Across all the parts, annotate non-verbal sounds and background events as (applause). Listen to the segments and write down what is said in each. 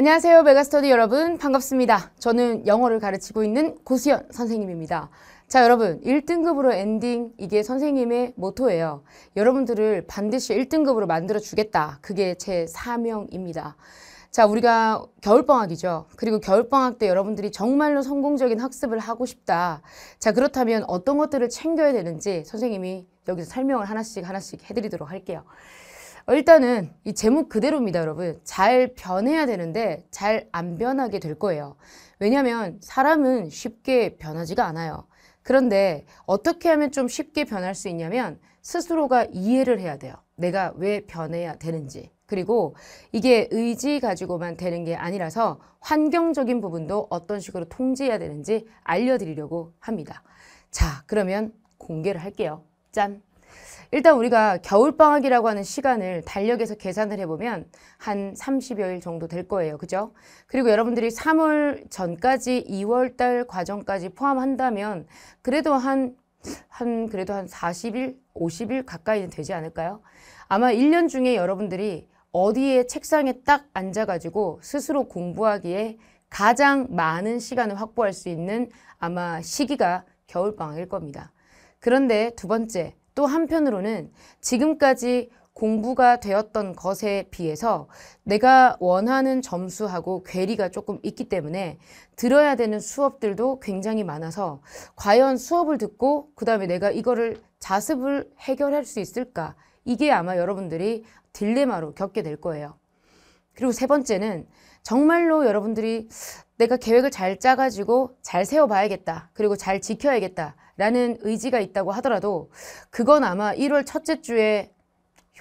안녕하세요. 메가스터디 여러분. 반갑습니다. 저는 영어를 가르치고 있는 고수연 선생님입니다. 자, 여러분. 1등급으로 엔딩. 이게 선생님의 모토예요. 여러분들을 반드시 1등급으로 만들어 주겠다. 그게 제 사명입니다. 자, 우리가 겨울방학이죠. 그리고 겨울방학 때 여러분들이 정말로 성공적인 학습을 하고 싶다. 자, 그렇다면 어떤 것들을 챙겨야 되는지 선생님이 여기서 설명을 하나씩 하나씩 해드리도록 할게요. 일단은 이 제목 그대로입니다, 여러분. 잘 변해야 되는데 잘 안 변하게 될 거예요. 왜냐면 하 사람은 쉽게 변하지가 않아요. 그런데 어떻게 하면 좀 쉽게 변할 수 있냐면 스스로가 이해를 해야 돼요. 내가 왜 변해야 되는지. 그리고 이게 의지 가지고만 되는 게 아니라서 환경적인 부분도 어떤 식으로 통제해야 되는지 알려드리려고 합니다. 자, 그러면 공개를 할게요. 짠! 일단 우리가 겨울방학이라고 하는 시간을 달력에서 계산을 해보면 한 30여일 정도 될 거예요. 그죠? 그리고 여러분들이 3월 전까지 2월달 과정까지 포함한다면 그래도 한, 한, 그래도 한 40일, 50일 가까이는 되지 않을까요? 아마 1년 중에 여러분들이 어디에 책상에 딱 앉아가지고 스스로 공부하기에 가장 많은 시간을 확보할 수 있는 아마 시기가 겨울방학일 겁니다. 그런데 두 번째, 또 한편으로는 지금까지 공부가 되었던 것에 비해서 내가 원하는 점수하고 괴리가 조금 있기 때문에 들어야 되는 수업들도 굉장히 많아서 과연 수업을 듣고 그 다음에 내가 이거를 자습을 해결할 수 있을까? 이게 아마 여러분들이 딜레마로 겪게 될 거예요. 그리고 세 번째는 정말로 여러분들이 내가 계획을 잘 짜가지고 잘 세워봐야겠다. 그리고 잘 지켜야겠다. 라는 의지가 있다고 하더라도 그건 아마 1월 첫째 주에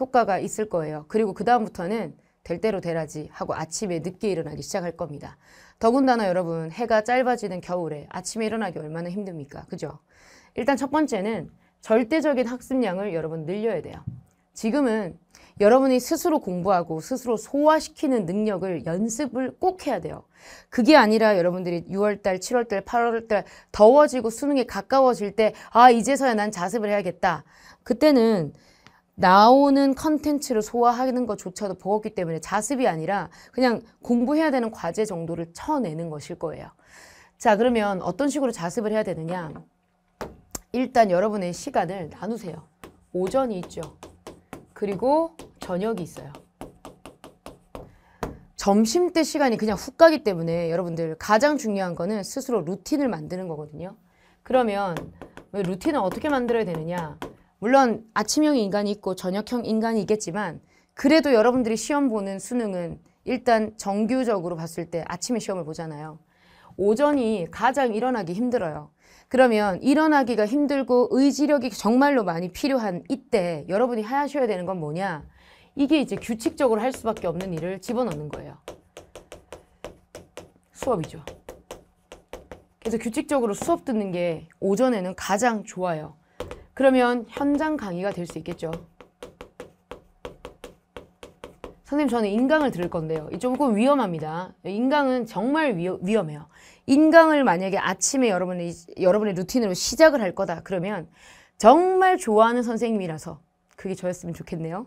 효과가 있을 거예요. 그리고 그다음부터는 될 대로 되라지 하고 아침에 늦게 일어나기 시작할 겁니다. 더군다나 여러분 해가 짧아지는 겨울에 아침에 일어나기 얼마나 힘듭니까? 그죠? 일단 첫 번째는 절대적인 학습량을 여러분 늘려야 돼요. 지금은 여러분이 스스로 공부하고 스스로 소화시키는 능력을 연습을 꼭 해야 돼요. 그게 아니라 여러분들이 6월달, 7월달, 8월달 더워지고 수능에 가까워질 때 아, 이제서야 난 자습을 해야겠다. 그때는 나오는 컨텐츠를 소화하는 것조차도 버겁기 때문에 자습이 아니라 그냥 공부해야 되는 과제 정도를 쳐내는 것일 거예요. 자, 그러면 어떤 식으로 자습을 해야 되느냐. 일단 여러분의 시간을 나누세요. 오전이 있죠. 그리고 저녁이 있어요. 점심 때 시간이 그냥 훅 가기 때문에 여러분들 가장 중요한 거는 스스로 루틴을 만드는 거거든요. 그러면 루틴을 어떻게 만들어야 되느냐? 물론 아침형 인간이 있고 저녁형 인간이 있겠지만 그래도 여러분들이 시험 보는 수능은 일단 정규적으로 봤을 때 아침에 시험을 보잖아요. 오전이 가장 일어나기 힘들어요. 그러면 일어나기가 힘들고 의지력이 정말로 많이 필요한 이때 여러분이 하셔야 되는 건 뭐냐? 이게 이제 규칙적으로 할 수밖에 없는 일을 집어넣는 거예요. 수업이죠. 그래서 규칙적으로 수업 듣는 게 오전에는 가장 좋아요. 그러면 현장 강의가 될 수 있겠죠. 선생님 저는 인강을 들을 건데요. 이 조금 위험합니다. 인강은 정말 위, 험해요 인강을 만약에 아침에 여러분의, 여러분의 루틴으로 시작을 할 거다 그러면 정말 좋아하는 선생님이라서 그게 저였으면 좋겠네요.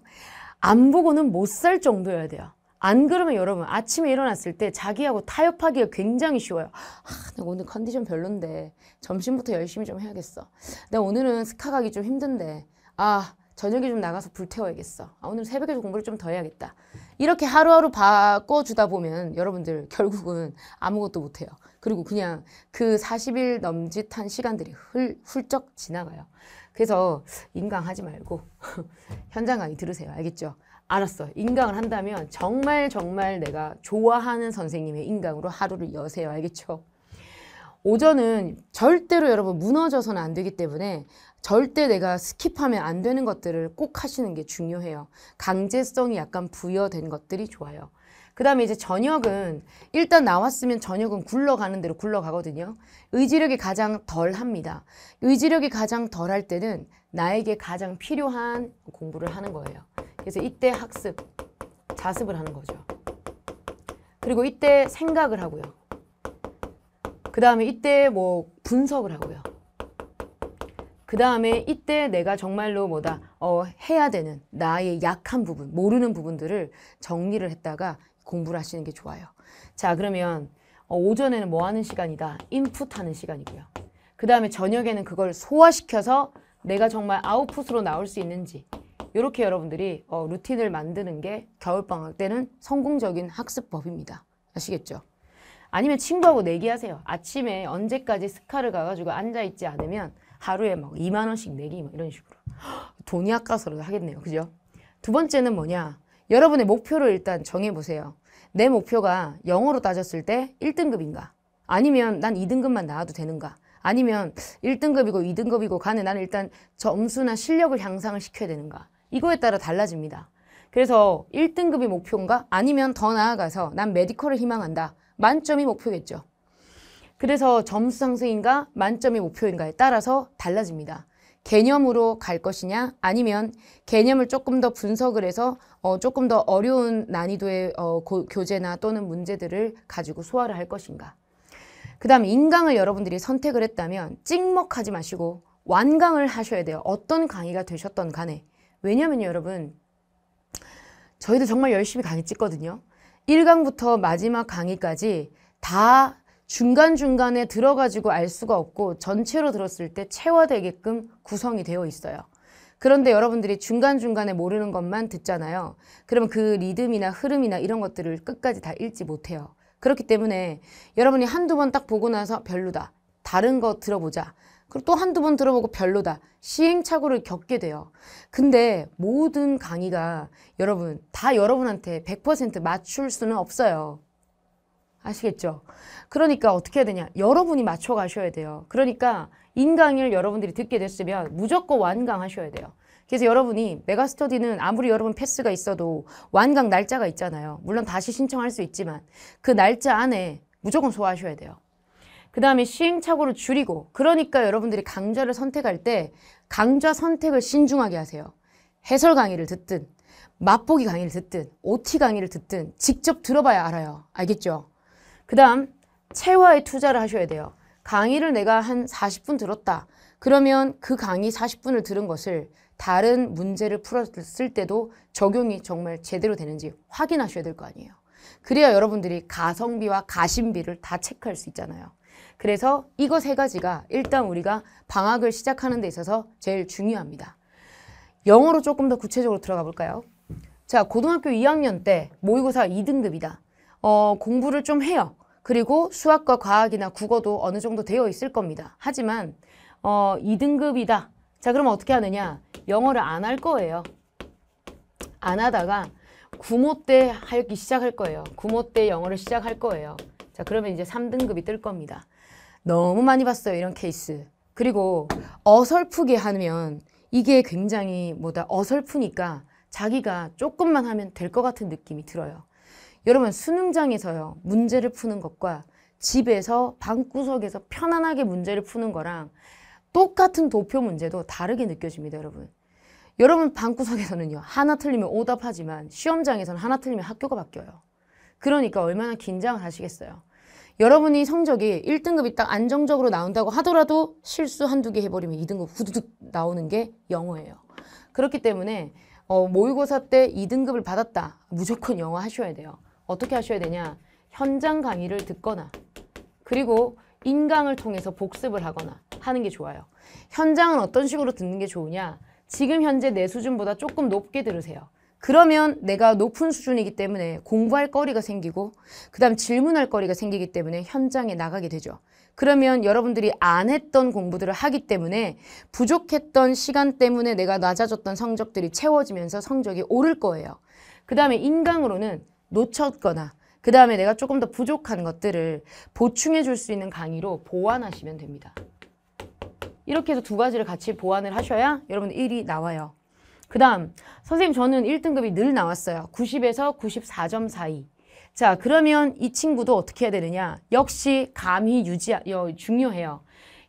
안 보고는 못 살 정도여야 돼요. 안 그러면 여러분 아침에 일어났을 때 자기하고 타협하기가 굉장히 쉬워요. 아, 나 오늘 컨디션 별론데 점심부터 열심히 좀 해야겠어. 나 오늘은 스카 가기 좀 힘든데 아 저녁에 좀 나가서 불태워야겠어. 아, 오늘 새벽에 공부를 좀 더 해야겠다. 이렇게 하루하루 바꿔주다 보면 여러분들 결국은 아무것도 못해요. 그리고 그냥 그 40일 넘짓한 시간들이 훌, 훌쩍 지나가요. 그래서 인강하지 말고 (laughs) 현장 강의 들으세요. 알겠죠? 알았어. 인강을 한다면 정말 정말 내가 좋아하는 선생님의 인강으로 하루를 여세요. 알겠죠? 오전은 절대로 여러분 무너져서는 안 되기 때문에 절대 내가 스킵하면 안 되는 것들을 꼭 하시는 게 중요해요. 강제성이 약간 부여된 것들이 좋아요. 그 다음에 이제 저녁은 일단 나왔으면 저녁은 굴러가는 대로 굴러가거든요. 의지력이 가장 덜합니다. 의지력이 가장 덜 할 때는 나에게 가장 필요한 공부를 하는 거예요. 그래서 이때 학습, 자습을 하는 거죠. 그리고 이때 생각을 하고요. 그 다음에 이때 뭐 분석을 하고요. 그 다음에 이때 내가 정말로 뭐다 어, 해야 되는 나의 약한 부분, 모르는 부분들을 정리를 했다가 공부를 하시는 게 좋아요. 자 그러면 어, 오전에는 뭐 하는 시간이다? 인풋하는 시간이고요. 그 다음에 저녁에는 그걸 소화시켜서 내가 정말 아웃풋으로 나올 수 있는지 이렇게 여러분들이 어, 루틴을 만드는 게 겨울방학 때는 성공적인 학습법입니다. 아시겠죠? 아니면 친구하고 내기하세요. 아침에 언제까지 스카를 가가지고 앉아있지 않으면 하루에 막 2만 원씩 내기 이런 식으로. (gasps) 돈이 아까워서 하겠네요. 그죠? 두 번째는 뭐냐? 여러분의 목표를 일단 정해보세요. 내 목표가 영어로 따졌을 때 1등급인가? 아니면 난 2등급만 나와도 되는가? 아니면 1등급이고 2등급이고 간에 나는 일단 점수나 실력을 향상을 시켜야 되는가? 이거에 따라 달라집니다. 그래서 1등급이 목표인가? 아니면 더 나아가서 난 메디컬을 희망한다. 만점이 목표겠죠. 그래서 점수 상승인가? 만점이 목표인가에 따라서 달라집니다. 개념으로 갈 것이냐 아니면 개념을 조금 더 분석을 해서 어, 조금 더 어려운 난이도의 어, 고, 교재나 또는 문제들을 가지고 소화를 할 것인가 그 다음 인강을 여러분들이 선택을 했다면 찍먹하지 마시고 완강을 하셔야 돼요 어떤 강의가 되셨던 간에 왜냐면 여러분 저희도 정말 열심히 강의 찍거든요 일강부터 마지막 강의까지 다 중간중간에 들어가지고 알 수가 없고 전체로 들었을 때 체화되게끔 구성이 되어 있어요. 그런데 여러분들이 중간중간에 모르는 것만 듣잖아요. 그러면 그 리듬이나 흐름이나 이런 것들을 끝까지 다 읽지 못해요. 그렇기 때문에 여러분이 한두 번 딱 보고 나서 별로다. 다른 거 들어보자. 그리고 또 한두 번 들어보고 별로다. 시행착오를 겪게 돼요. 근데 모든 강의가 여러분, 다 여러분한테 100% 맞출 수는 없어요. 아시겠죠? 그러니까 어떻게 해야 되냐? 여러분이 맞춰 가셔야 돼요. 그러니까 인강을 여러분들이 듣게 됐으면 무조건 완강하셔야 돼요. 그래서 여러분이 메가스터디는 아무리 여러분 패스가 있어도 완강 날짜가 있잖아요. 물론 다시 신청할 수 있지만 그 날짜 안에 무조건 소화하셔야 돼요. 그 다음에 시행착오를 줄이고 그러니까 여러분들이 강좌를 선택할 때 강좌 선택을 신중하게 하세요. 해설 강의를 듣든 맛보기 강의를 듣든 OT 강의를 듣든 직접 들어봐야 알아요. 알겠죠? 그 다음 체화에 투자를 하셔야 돼요. 강의를 내가 한 40분 들었다. 그러면 그 강의 40분을 들은 것을 다른 문제를 풀었을 때도 적용이 정말 제대로 되는지 확인하셔야 될 거 아니에요. 그래야 여러분들이 가성비와 가심비를 다 체크할 수 있잖아요. 그래서 이거 세 가지가 일단 우리가 방학을 시작하는 데 있어서 제일 중요합니다. 영어로 조금 더 구체적으로 들어가 볼까요? 자, 고등학교 2학년 때 모의고사 2등급이다. 어, 공부를 좀 해요. 그리고 수학과 과학이나 국어도 어느 정도 되어 있을 겁니다. 하지만 어, 2등급이다. 자, 그럼 어떻게 하느냐? 영어를 안 할 거예요. 안 하다가 구모 때 하기 시작할 거예요. 구모 때 영어를 시작할 거예요. 자, 그러면 이제 3등급이 뜰 겁니다. 너무 많이 봤어요, 이런 케이스. 그리고 어설프게 하면 이게 굉장히 뭐다 어설프니까 자기가 조금만 하면 될 것 같은 느낌이 들어요. 여러분 수능장에서요 문제를 푸는 것과 집에서 방구석에서 편안하게 문제를 푸는 거랑 똑같은 도표 문제도 다르게 느껴집니다 여러분 여러분 방구석에서는요 하나 틀리면 오답하지만 시험장에서는 하나 틀리면 학교가 바뀌어요 그러니까 얼마나 긴장을 하시겠어요 여러분이 성적이 1등급이 딱 안정적으로 나온다고 하더라도 실수 한두 개 해버리면 2등급 후두둑 나오는 게 영어예요 그렇기 때문에 어, 모의고사 때 2등급을 받았다 무조건 영어 하셔야 돼요 어떻게 하셔야 되냐 현장 강의를 듣거나 그리고 인강을 통해서 복습을 하거나 하는 게 좋아요. 현장은 어떤 식으로 듣는 게 좋으냐 지금 현재 내 수준보다 조금 높게 들으세요. 그러면 내가 높은 수준이기 때문에 공부할 거리가 생기고 그 다음 질문할 거리가 생기기 때문에 현장에 나가게 되죠. 그러면 여러분들이 안 했던 공부들을 하기 때문에 부족했던 시간 때문에 내가 낮아졌던 성적들이 채워지면서 성적이 오를 거예요. 그 다음에 인강으로는 놓쳤거나 그 다음에 내가 조금 더 부족한 것들을 보충해 줄 수 있는 강의로 보완하시면 됩니다. 이렇게 해서 두 가지를 같이 보완을 하셔야 여러분 1이 나와요. 그 다음 선생님 저는 1등급이 늘 나왔어요. 90에서 94점 사이. 자 그러면 이 친구도 어떻게 해야 되느냐. 역시 감이 유지 중요해요.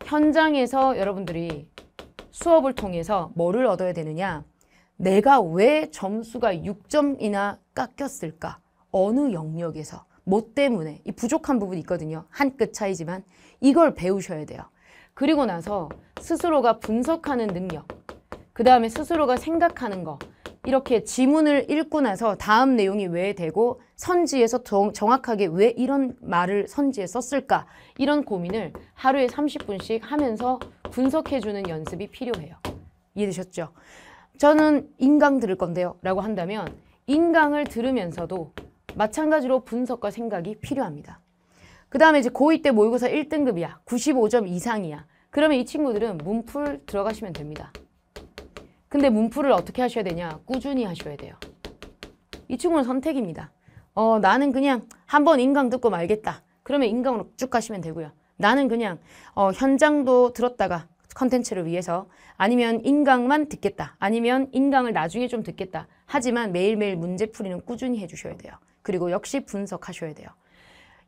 현장에서 여러분들이 수업을 통해서 뭐를 얻어야 되느냐. 내가 왜 점수가 6점이나 깎였을까? 어느 영역에서 뭐 때문에 이 부족한 부분이 있거든요. 한 끗 차이지만 이걸 배우셔야 돼요. 그리고 나서 스스로가 분석하는 능력, 그 다음에 스스로가 생각하는 거 이렇게 지문을 읽고 나서 다음 내용이 왜 되고 선지에서 정, 정확하게 왜 이런 말을 선지에 썼을까 이런 고민을 하루에 30분씩 하면서 분석해주는 연습이 필요해요. 이해되셨죠? 저는 인강 들을 건데요 라고 한다면 인강을 들으면서도 마찬가지로 분석과 생각이 필요합니다. 그 다음에 이제 고2 때 모의고사 1등급이야. 95점 이상이야. 그러면 이 친구들은 문풀 들어가시면 됩니다. 근데 문풀을 어떻게 하셔야 되냐? 꾸준히 하셔야 돼요. 이 친구는 선택입니다. 어, 나는 그냥 한번 인강 듣고 말겠다. 그러면 인강으로 쭉 가시면 되고요. 나는 그냥 어, 현장도 들었다가 컨텐츠를 위해서 아니면 인강만 듣겠다. 아니면 인강을 나중에 좀 듣겠다. 하지만 매일매일 문제 풀이는 꾸준히 해주셔야 돼요. 그리고 역시 분석하셔야 돼요.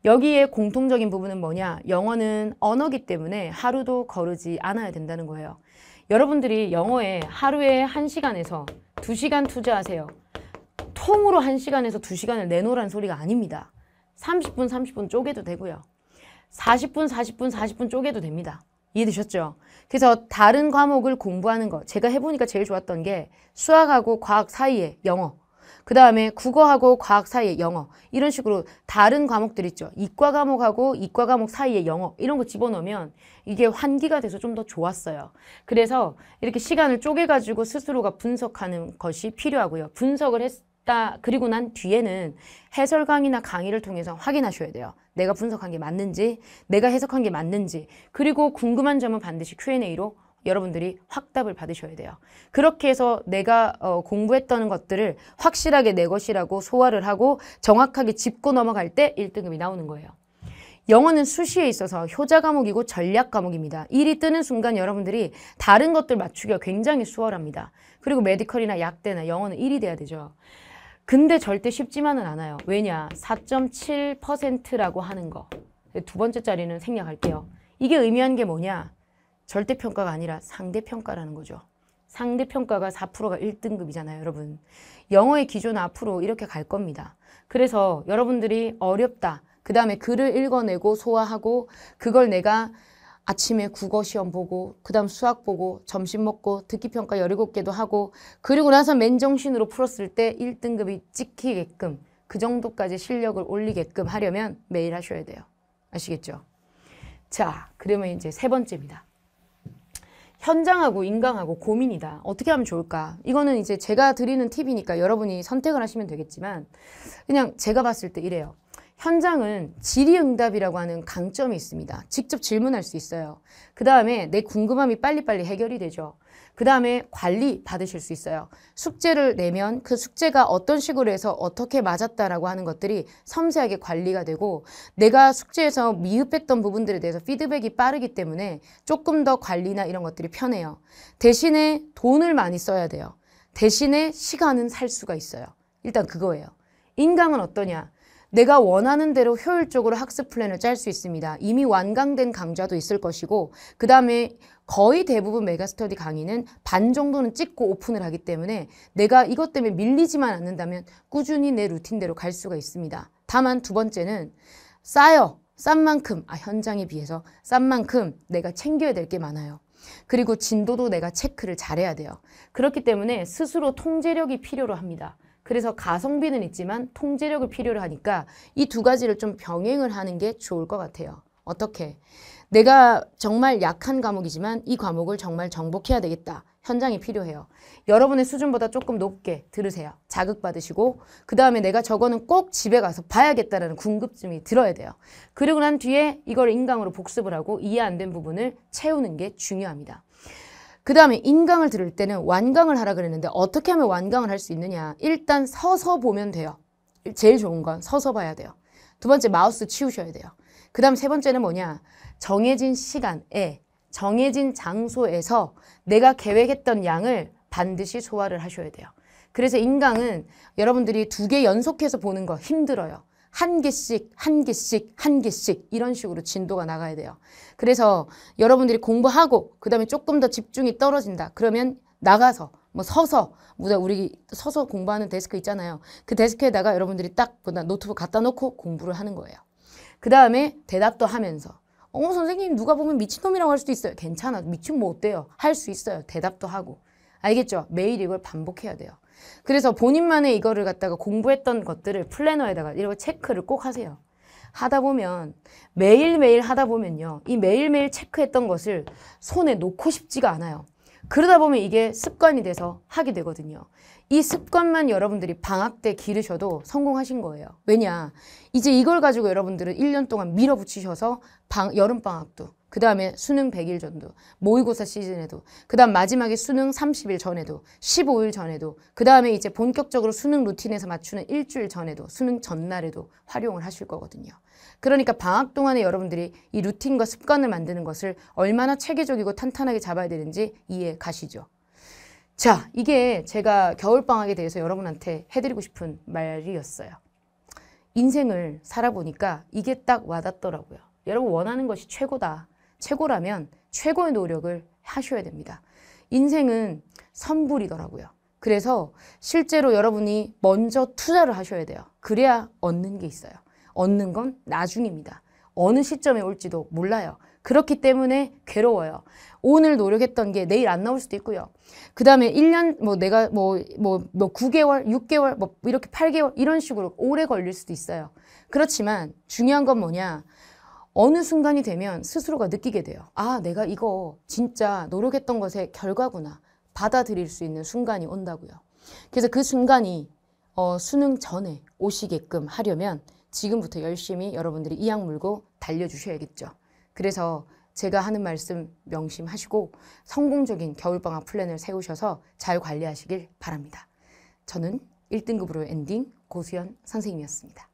여기에 공통적인 부분은 뭐냐? 영어는 언어기 때문에 하루도 거르지 않아야 된다는 거예요. 여러분들이 영어에 하루에 1시간에서 2시간 투자하세요. 통으로 1시간에서 2시간을 내놓으라는 소리가 아닙니다. 30분, 30분 쪼개도 되고요. 40분, 40분, 40분 쪼개도 됩니다. 이해되셨죠? 그래서 다른 과목을 공부하는 거 제가 해보니까 제일 좋았던 게 수학하고 과학 사이에 영어 그 다음에 국어하고 과학 사이의 영어 이런 식으로 다른 과목들 있죠. 이과 과목하고 이과 과목 사이의 영어 이런 거 집어넣으면 이게 환기가 돼서 좀 더 좋았어요. 그래서 이렇게 시간을 쪼개가지고 스스로가 분석하는 것이 필요하고요. 분석을 했다 그리고 난 뒤에는 해설 강의나 강의를 통해서 확인하셔야 돼요. 내가 분석한 게 맞는지 내가 해석한 게 맞는지 그리고 궁금한 점은 반드시 Q&A로 여러분들이 확답을 받으셔야 돼요. 그렇게 해서 내가 어, 공부했던 것들을 확실하게 내 것이라고 소화를 하고 정확하게 짚고 넘어갈 때 1등급이 나오는 거예요. 영어는 수시에 있어서 효자 과목이고 전략 과목입니다. 일이 뜨는 순간 여러분들이 다른 것들 맞추기가 굉장히 수월합니다. 그리고 메디컬이나 약대나 영어는 1이 돼야 되죠. 근데 절대 쉽지만은 않아요. 왜냐? 4.7%라고 하는 거. 두 번째 자리는 생략할게요. 이게 의미한 게 뭐냐? 절대평가가 아니라 상대평가라는 거죠. 상대평가가 4%가 1등급이잖아요, 여러분. 영어의 기존 앞으로 이렇게 갈 겁니다. 그래서 여러분들이 어렵다. 그 다음에 글을 읽어내고 소화하고 그걸 내가 아침에 국어 시험 보고 그 다음 수학 보고 점심 먹고 듣기평가 17개도 하고 그리고 나서 맨정신으로 풀었을 때 1등급이 찍히게끔 그 정도까지 실력을 올리게끔 하려면 매일 하셔야 돼요. 아시겠죠? 자, 그러면 이제 세 번째입니다. 현장하고 인강하고 고민이다. 어떻게 하면 좋을까? 이거는 이제 제가 드리는 팁이니까 여러분이 선택을 하시면 되겠지만 그냥 제가 봤을 때 이래요. 현장은 질의응답이라고 하는 강점이 있습니다. 직접 질문할 수 있어요. 그 다음에 내 궁금함이 빨리빨리 해결이 되죠. 그 다음에 관리 받으실 수 있어요. 숙제를 내면 그 숙제가 어떤 식으로 해서 어떻게 맞았다라고 하는 것들이 섬세하게 관리가 되고 내가 숙제에서 미흡했던 부분들에 대해서 피드백이 빠르기 때문에 조금 더 관리나 이런 것들이 편해요. 대신에 돈을 많이 써야 돼요. 대신에 시간은 살 수가 있어요. 일단 그거예요. 인강은 어떠냐? 내가 원하는 대로 효율적으로 학습 플랜을 짤 수 있습니다. 이미 완강된 강좌도 있을 것이고 그 다음에 거의 대부분 메가스터디 강의는 반 정도는 찍고 오픈을 하기 때문에 내가 이것 때문에 밀리지만 않는다면 꾸준히 내 루틴대로 갈 수가 있습니다. 다만 두 번째는 쌓여 싼 만큼 아 현장에 비해서 싼 만큼 내가 챙겨야 될 게 많아요. 그리고 진도도 내가 체크를 잘해야 돼요. 그렇기 때문에 스스로 통제력이 필요로 합니다. 그래서 가성비는 있지만 통제력을 필요로 하니까 이 두 가지를 좀 병행을 하는 게 좋을 것 같아요. 어떻게? 내가 정말 약한 과목이지만 이 과목을 정말 정복해야 되겠다. 현장이 필요해요. 여러분의 수준보다 조금 높게 들으세요. 자극받으시고 그 다음에 내가 저거는 꼭 집에 가서 봐야겠다라는 궁금증이 들어야 돼요. 그리고 난 뒤에 이걸 인강으로 복습을 하고 이해 안 된 부분을 채우는 게 중요합니다. 그 다음에 인강을 들을 때는 완강을 하라 그랬는데 어떻게 하면 완강을 할 수 있느냐. 일단 서서 보면 돼요. 제일 좋은 건 서서 봐야 돼요. 두 번째 마우스 치우셔야 돼요. 그 다음 세 번째는 뭐냐. 정해진 시간에 정해진 장소에서 내가 계획했던 양을 반드시 소화를 하셔야 돼요. 그래서 인강은 여러분들이 두 개 연속해서 보는 거 힘들어요. 한 개씩 한 개씩 한 개씩 이런 식으로 진도가 나가야 돼요. 그래서 여러분들이 공부하고 그다음에 조금 더 집중이 떨어진다. 그러면 나가서 뭐 서서 우리 우리 서서 공부하는 데스크 있잖아요. 그 데스크에다가 여러분들이 딱 노트북 갖다 놓고 공부를 하는 거예요. 그다음에 대답도 하면서 어 선생님 누가 보면 미친놈이라고 할 수도 있어요. 괜찮아. 미친 뭐 어때요? 할 수 있어요. 대답도 하고. 알겠죠? 매일 이걸 반복해야 돼요. 그래서 본인만의 이거를 갖다가 공부했던 것들을 플래너에다가 이런 체크를 꼭 하세요. 하다 보면 매일매일 하다 보면요. 이 매일매일 체크했던 것을 손에 놓고 싶지가 않아요. 그러다 보면 이게 습관이 돼서 하게 되거든요. 이 습관만 여러분들이 방학 때 기르셔도 성공하신 거예요. 왜냐? 이제 이걸 가지고 여러분들은 1년 동안 밀어붙이셔서 방, 여름방학도 그 다음에 수능 100일 전도, 모의고사 시즌에도, 그 다음 마지막에 수능 30일 전에도, 15일 전에도, 그 다음에 이제 본격적으로 수능 루틴에서 맞추는 일주일 전에도, 수능 전날에도 활용을 하실 거거든요. 그러니까 방학 동안에 여러분들이 이 루틴과 습관을 만드는 것을 얼마나 체계적이고 탄탄하게 잡아야 되는지 이해 가시죠. 자, 이게 제가 겨울방학에 대해서 여러분한테 해드리고 싶은 말이었어요. 인생을 살아보니까 이게 딱 와닿더라고요. 여러분 원하는 것이 최고다. 최고라면 최고의 노력을 하셔야 됩니다. 인생은 선불이더라고요. 그래서 실제로 여러분이 먼저 투자를 하셔야 돼요. 그래야 얻는 게 있어요. 얻는 건 나중입니다. 어느 시점에 올지도 몰라요. 그렇기 때문에 괴로워요. 오늘 노력했던 게 내일 안 나올 수도 있고요. 그 다음에 1년, 뭐 내가 뭐, 뭐, 뭐 9개월, 6개월, 뭐 이렇게 8개월 이런 식으로 오래 걸릴 수도 있어요. 그렇지만 중요한 건 뭐냐. 어느 순간이 되면 스스로가 느끼게 돼요. 아, 내가 이거 진짜 노력했던 것의 결과구나. 받아들일 수 있는 순간이 온다고요. 그래서 그 순간이 어, 수능 전에 오시게끔 하려면 지금부터 열심히 여러분들이 이악 물고 달려주셔야겠죠. 그래서 제가 하는 말씀 명심하시고 성공적인 겨울방학 플랜을 세우셔서 잘 관리하시길 바랍니다. 저는 1등급으로 엔딩 고수현 선생님이었습니다.